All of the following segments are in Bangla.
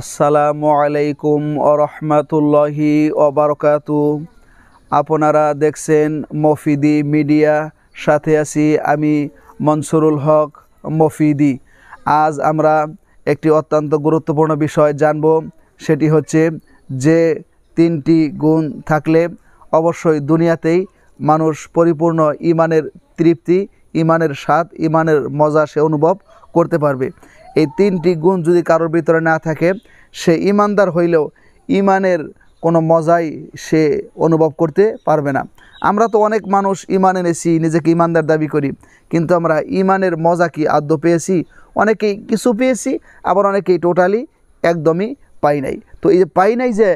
আসসালামু আলাইকুম আরহামতুল্লাহি ওবরকাতু আপনারা দেখছেন মফিদি মিডিয়া সাথে আছি আমি মনসুরুল হক মফিদি আজ আমরা একটি অত্যন্ত গুরুত্বপূর্ণ বিষয় জানব সেটি হচ্ছে যে তিনটি গুণ থাকলে অবশ্যই দুনিয়াতেই মানুষ পরিপূর্ণ ইমানের তৃপ্তি ইমানের স্বাদ ইমানের মজা সে অনুভব করতে পারবে এই তিনটি গুণ যদি কারোর ভিতরে না থাকে সে ইমানদার হইলেও ইমানের কোনো মজাই সে অনুভব করতে পারবে না আমরা তো অনেক মানুষ ইমান এনেছি নিজেকে ইমানদার দাবি করি কিন্তু আমরা ইমানের মজা কি আদ্য পেয়েছি অনেকেই কিছু পেয়েছি আবার অনেকেই টোটালি একদমই পাই নাই তো এই যে পাই নাই যে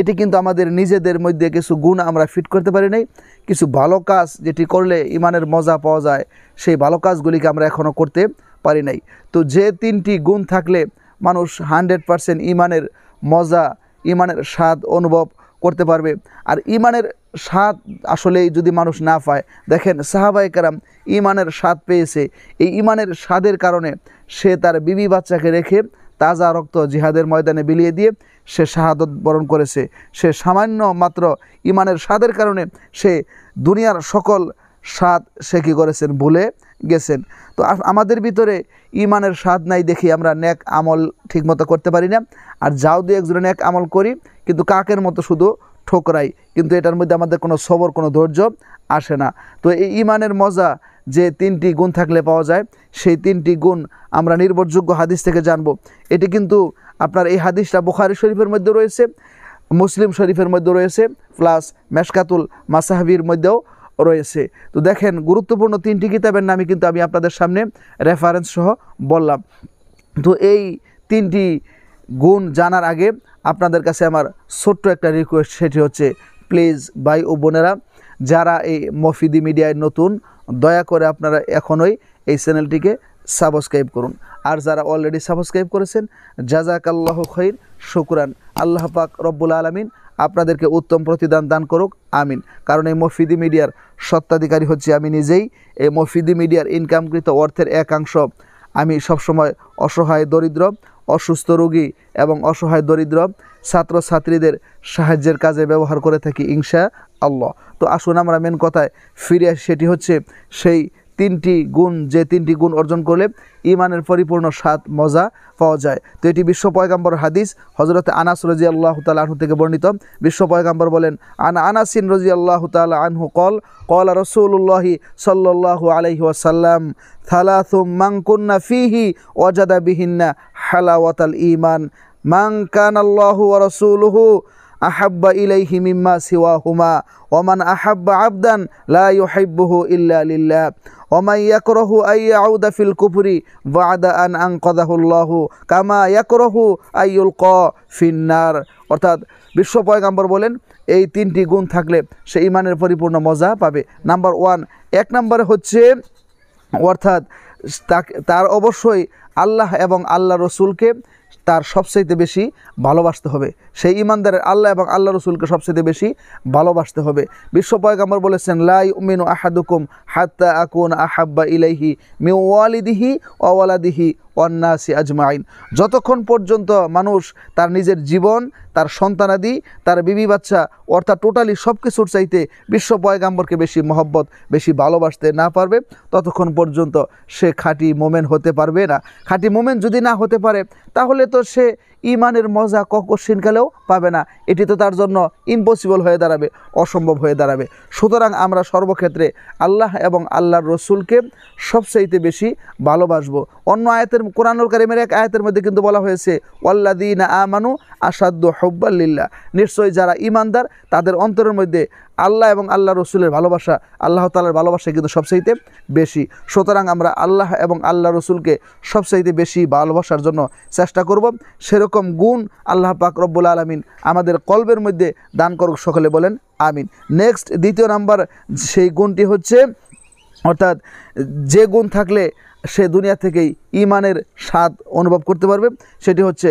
এটি কিন্তু আমাদের নিজেদের মধ্যে কিছু গুণ আমরা ফিট করতে পারি নাই কিছু ভালো কাজ যেটি করলে ইমানের মজা পাওয়া যায় সেই ভালো কাজগুলিকে আমরা এখনও করতে পারি নাই তো যে তিনটি গুণ থাকলে মানুষ হান্ড্রেড পারসেন্ট ইমানের মজা ইমানের স্বাদ অনুভব করতে পারবে আর ইমানের স্বাদ আসলে যদি মানুষ না পায় দেখেন সাহাবাই কারাম ইমানের স্বাদ পেয়েছে এই ইমানের স্বাদের কারণে সে তার বিবি বাচ্চাকে রেখে তাজা রক্ত জিহাদের ময়দানে বিলিয়ে দিয়ে সে শাহাদত বরণ করেছে সে সামান্য মাত্র ইমানের স্বাদের কারণে সে দুনিয়ার সকল স্বাদ সে কী করেছেন ভুলে গেছেন তো আমাদের ভিতরে ইমানের স্বাদ নাই দেখি আমরা ন্যাক আমল ঠিকমতো করতে পারি না আর যাও দু একজনে ন্যাক আমল করি কিন্তু কাকের মতো শুধু ঠোকরাই কিন্তু এটার মধ্যে আমাদের কোনো সবর কোনো ধৈর্য আসে না তো এই ইমানের মজা যে তিনটি গুণ থাকলে পাওয়া যায় সেই তিনটি গুণ আমরা নির্ভরযোগ্য হাদিস থেকে জানব এটি কিন্তু আপনার এই হাদিসটা বুখারি শরীফের মধ্যে রয়েছে মুসলিম শরীফের মধ্যে রয়েছে প্লাস মেশকাতুল মাসাহাবির মধ্যেও রয়েছে তো দেখেন গুরুত্বপূর্ণ তিনটি কিতাবের নামই কিন্তু আমি আপনাদের সামনে রেফারেন্স সহ বললাম তো এই তিনটি গুণ জানার আগে আপনাদের কাছে আমার ছোট্ট একটা রিকোয়েস্ট সেটি হচ্ছে প্লিজ ভাই ও বোনেরা যারা এই মফিদি মিডিয়ায় নতুন দয়া করে আপনারা এখনই এই চ্যানেলটিকে সাবস্ক্রাইব করুন আর যারা অলরেডি সাবস্ক্রাইব করেছেন জাজাক আল্লাহ খৈর শুকুরান আল্লাহ পাক রব্বুল আলমিন আপনাদেরকে উত্তম প্রতিদান দান করুক আমিন কারণ এই মফিদি মিডিয়ার সত্ত্বাধিকারী হচ্ছে আমি নিজেই এই মফিদি মিডিয়ার ইনকামকৃত অর্থের একাংশ আমি সবসময় অসহায় দরিদ্র অসুস্থ রোগী এবং অসহায় দরিদ্র ছাত্রছাত্রীদের সাহায্যের কাজে ব্যবহার করে থাকি ইংসা আল্লাহ তো আসুন আমরা মেন কথায় ফিরে আসি সেটি হচ্ছে সেই তিনটি গুণ যে তিনটি গুণ অর্জন করলে ইমানের পরিপূর্ণ স্বাদ মজা পাওয়া যায় তো এটি বিশ্ব পয়গাম্বর হাদিস হজরত আনাস রজি আল্লাহ তাল আনহু থেকে বর্ণিত বিশ্ব পয়গাম্বর বলেন আনা আনাসিন রজি আল্লাহ তাল আনহু কল কল রসুল্লাহি সাল্লাহ আলহি আসাল্লাম থালাথুম মাংকুন্না ফিহি অজাদা বিহিন্না হালাওয়াত ইমান মাং কান আল্লাহ রসুলহু আহাব্বা ইলাইহি মিম্মা সিওয়াহুমা হুমা ওমান আহাব্বা আবদান লা ইউহিব্বুহু ইল্লা লিল্লাহ ওমাই ইয়াকরাহু আই ইয়াউদা ফিল কুফরি বাদা আন আনকাদাহুল্লাহু কামা ইয়াকরাহু আইউল ক ফিন্নার অর্থাৎ বিশ্ব পয়গম্বর বলেন এই তিনটি গুণ থাকলে সে ইমানের পরিপূর্ণ মজা পাবে নাম্বার ওয়ান এক নম্বরে হচ্ছে অর্থাৎ তার অবশ্যই আল্লাহ এবং আল্লাহ রসুলকে তার সবচাইতে বেশি ভালোবাসতে হবে সেই ইমানদারের আল্লাহ এবং আল্লাহ রসুলকে সবচেয়ে বেশি ভালোবাসতে হবে বিশ্ব পয়গাম্বর বলেছেন লাই উমিনু আহাদুকুম হাত্তা আকুন আহাব্বা ইলাইহি মিউ ওয়ালিদিহি ওয়ালাদিহি অন্নাসি আজমাইন যতক্ষণ পর্যন্ত মানুষ তার নিজের জীবন তার সন্তানাদি তার বিবি বাচ্চা অর্থাৎ টোটালি সব কিছুর চাইতে বিশ্ব পয়গাম্বরকে বেশি মহব্বত বেশি ভালোবাসতে না পারবে ততক্ষণ পর্যন্ত সে খাঁটি মোমেন হতে পারবে না খাঁটি মোমেন যদি না হতে পারে তাহলে তো সে ইমানের মজা ককশিনকালেও পাবে না এটি তো তার জন্য ইম্পসিবল হয়ে দাঁড়াবে অসম্ভব হয়ে দাঁড়াবে সুতরাং আমরা সর্বক্ষেত্রে আল্লাহ এবং আল্লাহর রসুলকে সবচাইতে বেশি ভালোবাসবো অন্য আয়াতের কোরআনুল কারিমের এক আয়াতের মধ্যে কিন্তু বলা হয়েছে দিন আমানু আসাদ্দ হব্বাল্লিল্লা নিশ্চয়ই যারা ইমানদার তাদের অন্তরের মধ্যে আল্লাহ এবং আল্লাহ রসুলের ভালোবাসা আল্লাহ তালার ভালোবাসা কিন্তু সবচাইতে বেশি সুতরাং আমরা আল্লাহ এবং আল্লাহ রসুলকে সবচাইতে বেশি ভালোবাসার জন্য চেষ্টা করব সেরকম গুণ আল্লাহ পাক রব্বুল আলমিন আমাদের কল্পের মধ্যে দান করুক সকলে বলেন আমিন নেক্সট দ্বিতীয় নাম্বার সেই গুণটি হচ্ছে অর্থাৎ যে গুণ থাকলে সে দুনিয়া থেকেই ইমানের স্বাদ অনুভব করতে পারবে সেটি হচ্ছে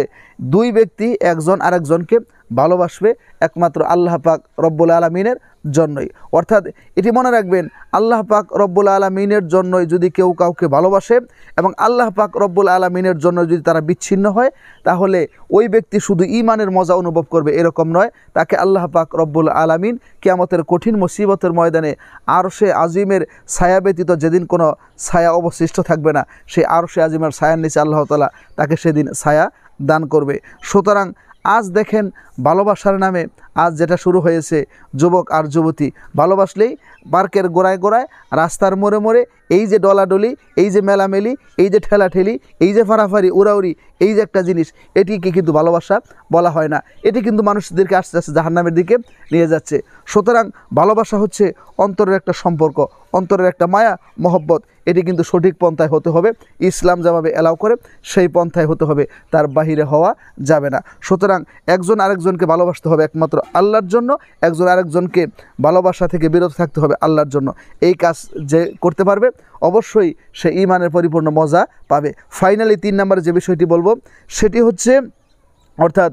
দুই ব্যক্তি একজন আরেকজনকে ভালোবাসবে একমাত্র আল্লাহ পাক রব্বুল আলমিনের জন্যই অর্থাৎ এটি মনে রাখবেন আল্লাহ পাক রব্বুল আলমিনের জন্যই যদি কেউ কাউকে ভালোবাসে এবং আল্লাহ পাক রব্বুল আলমিনের জন্য যদি তারা বিচ্ছিন্ন হয় তাহলে ওই ব্যক্তি শুধু ইমানের মজা অনুভব করবে এরকম নয় তাকে আল্লাহ পাক রব্বুল আলমিন কেয়ামতের কঠিন মুসিবতের ময়দানে আর সে আজিমের ছায়া ব্যতীত যেদিন কোনো ছায়া অবশিষ্ট থাকবে না সেই আর সে আজিমের ছায়ার নিচে আল্লাহ তালা তাকে সেদিন ছায়া দান করবে সুতরাং আজ দেখেন ভালোবাসার নামে আজ যেটা শুরু হয়েছে যুবক আর যুবতী ভালোবাসলেই পার্কের গোড়ায় গোড়ায় রাস্তার মোড়ে মোড়ে এই যে ডলাডলি এই যে মেলামেলি এই যে ঠেলাঠেলি এই যে ফাড়াফাড়ি উড়াউড়ি এই যে একটা জিনিস এটিকে কিন্তু ভালোবাসা বলা হয় না এটি কিন্তু মানুষদেরকে আস্তে আস্তে জাহান্নামের দিকে নিয়ে যাচ্ছে সুতরাং ভালোবাসা হচ্ছে অন্তরের একটা সম্পর্ক অন্তরের একটা মায়া মহব্বত এটি কিন্তু সঠিক পন্থায় হতে হবে ইসলাম যেভাবে অ্যালাউ করে সেই পন্থায় হতে হবে তার বাহিরে হওয়া যাবে না সুতরাং একজন আরেকজনকে ভালোবাসতে হবে একমাত্র আল্লাহর জন্য একজন আরেকজনকে ভালোবাসা থেকে বিরত থাকতে হবে আল্লাহর জন্য এই কাজ যে করতে পারবে অবশ্যই সে ইমানের পরিপূর্ণ মজা পাবে ফাইনালি তিন নম্বরে যে বিষয়টি বলবো সেটি হচ্ছে অর্থাৎ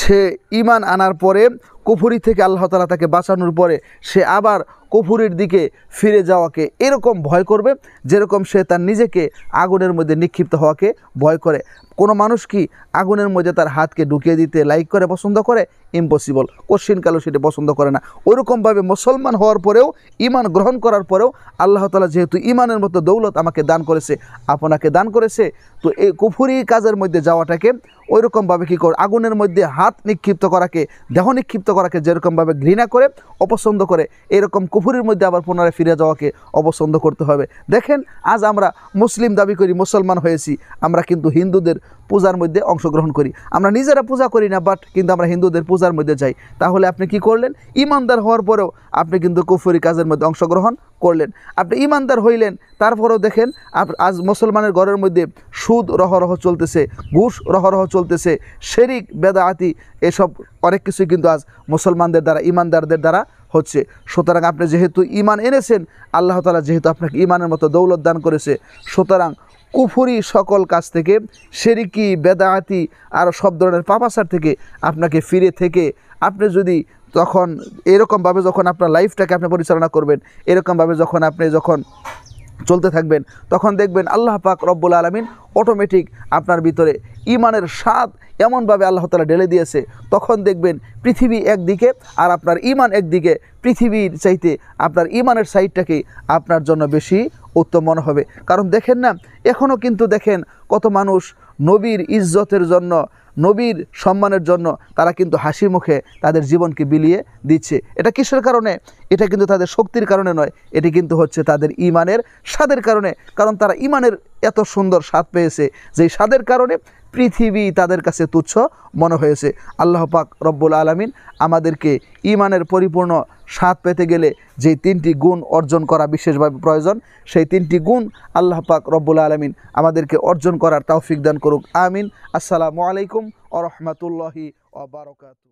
সে ইমান আনার পরে কুফুরি থেকে আল্লাহ তালা তাকে বাঁচানোর পরে সে আবার কফুরের দিকে ফিরে যাওয়াকে এরকম ভয় করবে যেরকম সে তার নিজেকে আগুনের মধ্যে নিক্ষিপ্ত হওয়াকে ভয় করে কোনো মানুষ কি আগুনের মধ্যে তার হাতকে ঢুকিয়ে দিতে লাইক করে পছন্দ করে ইম্পসিবল কোশ্চিনকালও সেটি পছন্দ করে না ওরকমভাবে মুসলমান হওয়ার পরেও ইমান গ্রহণ করার পরেও আল্লাহ তালা যেহেতু ইমানের মতো দৌলত আমাকে দান করেছে আপনাকে দান করেছে তো এই কুফুরি কাজের মধ্যে যাওয়াটাকে ওই রকমভাবে কী করে আগুনের মধ্যে হাত নিক্ষিপ্ত করাকে দেহ নিক্ষিপ্ত করাকে যেরকমভাবে ঘৃণা করে অপছন্দ করে এরকম কুফুরির মধ্যে আবার পুনরায় ফিরে যাওয়াকে অপছন্দ করতে হবে দেখেন আজ আমরা মুসলিম দাবি করি মুসলমান হয়েছি আমরা কিন্তু হিন্দুদের পূজার মধ্যে অংশগ্রহণ করি আমরা নিজেরা পূজা করি না বাট কিন্তু আমরা হিন্দুদের পূজার মধ্যে যাই তাহলে আপনি কি করলেন ইমানদার হওয়ার পরেও আপনি কিন্তু কুফুরি কাজের মধ্যে অংশগ্রহণ করলেন আপনি ইমানদার হইলেন তারপরেও দেখেন আজ মুসলমানের ঘরের মধ্যে সুদ রহরহ চলতেছে ঘুষ রহরহ চল চলতেছে শেরিক বেদাহাতি এসব অনেক কিছু কিন্তু আজ মুসলমানদের দ্বারা ইমানদারদের দ্বারা হচ্ছে সুতরাং আপনি যেহেতু ইমান এনেছেন আল্লাহ তালা যেহেতু আপনাকে ইমানের মতো দৌলত দান করেছে সুতরাং কুফুরি সকল কাজ থেকে শেরিকি বেদাহাতি আর সব ধরনের পাপাসার থেকে আপনাকে ফিরে থেকে আপনি যদি তখন এরকমভাবে যখন আপনার লাইফটাকে আপনি পরিচালনা করবেন এরকমভাবে যখন আপনি যখন চলতে থাকবেন তখন দেখবেন আল্লাহ পাক রব্বুল আলমিন অটোমেটিক আপনার ভিতরে ইমানের স্বাদ এমনভাবে আল্লাহ তালা ঢেলে দিয়েছে তখন দেখবেন পৃথিবী একদিকে আর আপনার ইমান একদিকে পৃথিবীর চাইতে আপনার ইমানের সাইডটাকেই আপনার জন্য বেশি উত্তম মনে হবে কারণ দেখেন না এখনও কিন্তু দেখেন কত মানুষ নবীর ইজ্জতের জন্য নবীর সম্মানের জন্য তারা কিন্তু হাসি মুখে তাদের জীবনকে বিলিয়ে দিচ্ছে এটা কিসের কারণে এটা কিন্তু তাদের শক্তির কারণে নয় এটি কিন্তু হচ্ছে তাদের ইমানের স্বাদের কারণে কারণ তারা ইমানের এত সুন্দর স্বাদ পেয়েছে যেই স্বাদের কারণে পৃথিবী তাদের কাছে তুচ্ছ মনে হয়েছে আল্লাহ পাক রব্বুল আলমিন আমাদেরকে ইমানের পরিপূর্ণ স্বাদ পেতে গেলে যে তিনটি গুণ অর্জন করা বিশেষভাবে প্রয়োজন সেই তিনটি গুণ আল্লাহ পাক রব্বুল আলমিন আমাদেরকে অর্জন করার তৌফিক দান করুক আমিন আসসালামু আলাইকুম ও রহমতুল্লাহি